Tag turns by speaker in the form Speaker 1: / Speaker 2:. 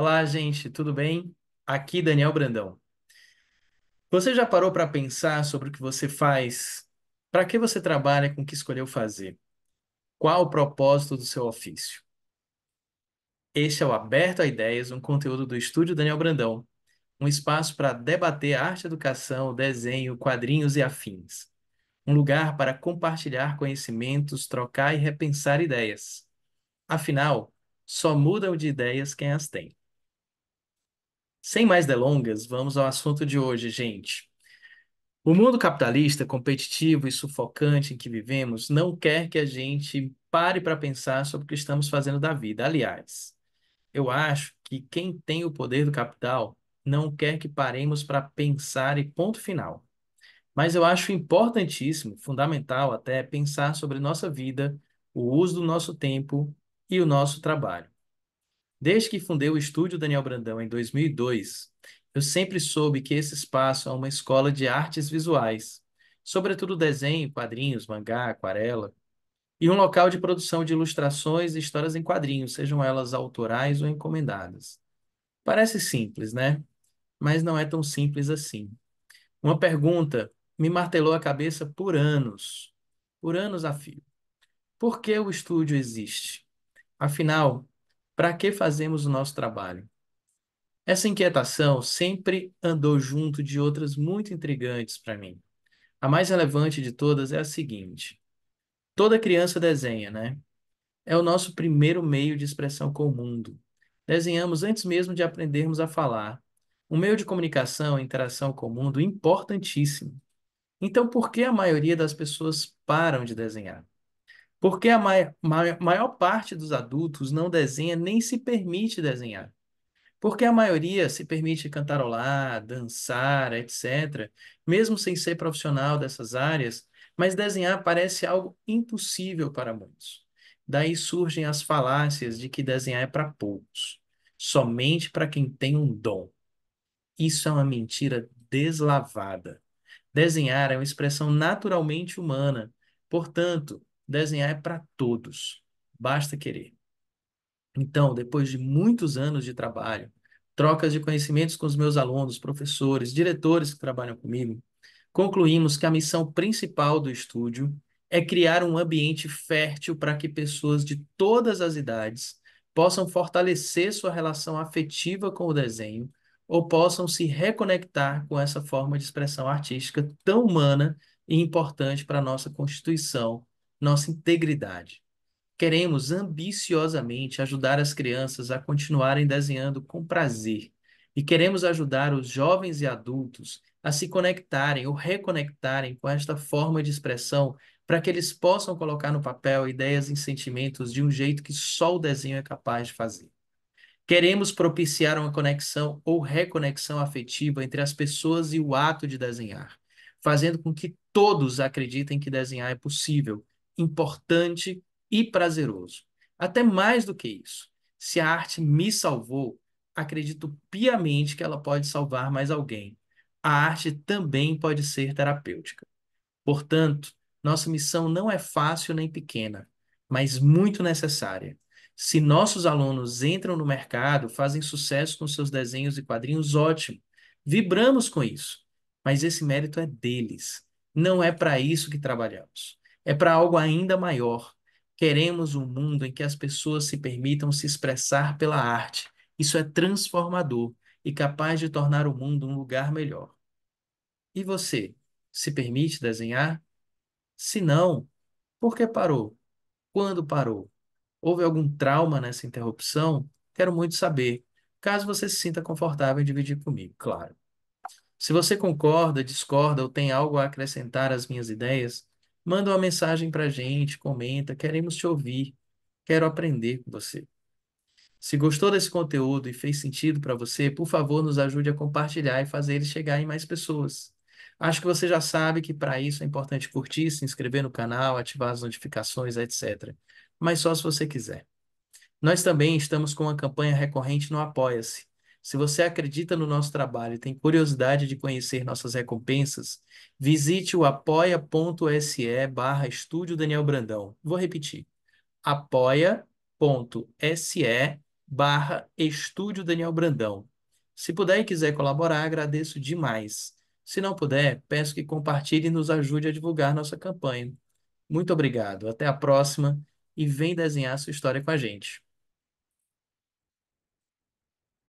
Speaker 1: Olá, gente, tudo bem? Aqui Daniel Brandão. Você já parou para pensar sobre o que você faz? Para que você trabalha com o que escolheu fazer? Qual o propósito do seu ofício? Este é o Aberto a Ideias, um conteúdo do Estúdio Daniel Brandão, um espaço para debater arte, educação, desenho, quadrinhos e afins. Um lugar para compartilhar conhecimentos, trocar e repensar ideias. Afinal, só mudam de ideias quem as tem. Sem mais delongas, vamos ao assunto de hoje, gente. O mundo capitalista, competitivo e sufocante em que vivemos não quer que a gente pare para pensar sobre o que estamos fazendo da vida. Aliás, eu acho que quem tem o poder do capital não quer que paremos para pensar e ponto final. Mas eu acho importantíssimo, fundamental até, pensar sobre nossa vida, o uso do nosso tempo e o nosso trabalho. Desde que fundei o Estúdio Daniel Brandão em 2002, eu sempre soube que esse espaço é uma escola de artes visuais, sobretudo desenho, quadrinhos, mangá, aquarela, e um local de produção de ilustrações e histórias em quadrinhos, sejam elas autorais ou encomendadas. Parece simples, né? Mas não é tão simples assim. Uma pergunta me martelou a cabeça por anos, por anos a fio. Por que o estúdio existe? Afinal, para que fazemos o nosso trabalho? Essa inquietação sempre andou junto de outras muito intrigantes para mim. A mais relevante de todas é a seguinte: toda criança desenha, né? É o nosso primeiro meio de expressão com o mundo. Desenhamos antes mesmo de aprendermos a falar. Um meio de comunicação e interação com o mundo importantíssimo. Então, por que a maioria das pessoas param de desenhar? Porque a maior parte dos adultos não desenha nem se permite desenhar. Porque a maioria se permite cantarolar, dançar, etc., mesmo sem ser profissional dessas áreas, mas desenhar parece algo impossível para muitos. Daí surgem as falácias de que desenhar é para poucos, somente para quem tem um dom. Isso é uma mentira deslavada. Desenhar é uma expressão naturalmente humana. Portanto, Desenhar é para todos, basta querer. Então, depois de muitos anos de trabalho, trocas de conhecimentos com os meus alunos, professores, diretores que trabalham comigo, concluímos que a missão principal do estúdio é criar um ambiente fértil para que pessoas de todas as idades possam fortalecer sua relação afetiva com o desenho ou possam se reconectar com essa forma de expressão artística tão humana e importante para a nossa constituição nossa integridade. Queremos ambiciosamente ajudar as crianças a continuarem desenhando com prazer e queremos ajudar os jovens e adultos a se conectarem ou reconectarem com esta forma de expressão para que eles possam colocar no papel ideias e sentimentos de um jeito que só o desenho é capaz de fazer. Queremos propiciar uma conexão ou reconexão afetiva entre as pessoas e o ato de desenhar, fazendo com que todos acreditem que desenhar é possível importante e prazeroso. Até mais do que isso. Se a arte me salvou, acredito piamente que ela pode salvar mais alguém. A arte também pode ser terapêutica. Portanto, nossa missão não é fácil nem pequena, mas muito necessária. Se nossos alunos entram no mercado, fazem sucesso com seus desenhos e quadrinhos, ótimo. Vibramos com isso. Mas esse mérito é deles. Não é para isso que trabalhamos é para algo ainda maior. Queremos um mundo em que as pessoas se permitam se expressar pela arte. Isso é transformador e capaz de tornar o mundo um lugar melhor. E você, se permite desenhar? Se não, por que parou? Quando parou? Houve algum trauma nessa interrupção? Quero muito saber, caso você se sinta confortável em dividir comigo, claro. Se você concorda, discorda ou tem algo a acrescentar às minhas ideias, Manda uma mensagem para a gente, comenta, queremos te ouvir, quero aprender com você. Se gostou desse conteúdo e fez sentido para você, por favor, nos ajude a compartilhar e fazer ele chegar em mais pessoas. Acho que você já sabe que para isso é importante curtir, se inscrever no canal, ativar as notificações, etc. Mas só se você quiser. Nós também estamos com uma campanha recorrente no Apoia-se. Se você acredita no nosso trabalho e tem curiosidade de conhecer nossas recompensas, visite o apoia.se barra Estúdio Daniel Brandão. Vou repetir, apoia.se barra Estúdio Daniel Brandão. Se puder e quiser colaborar, agradeço demais. Se não puder, peço que compartilhe e nos ajude a divulgar nossa campanha. Muito obrigado, até a próxima e vem desenhar sua história com a gente.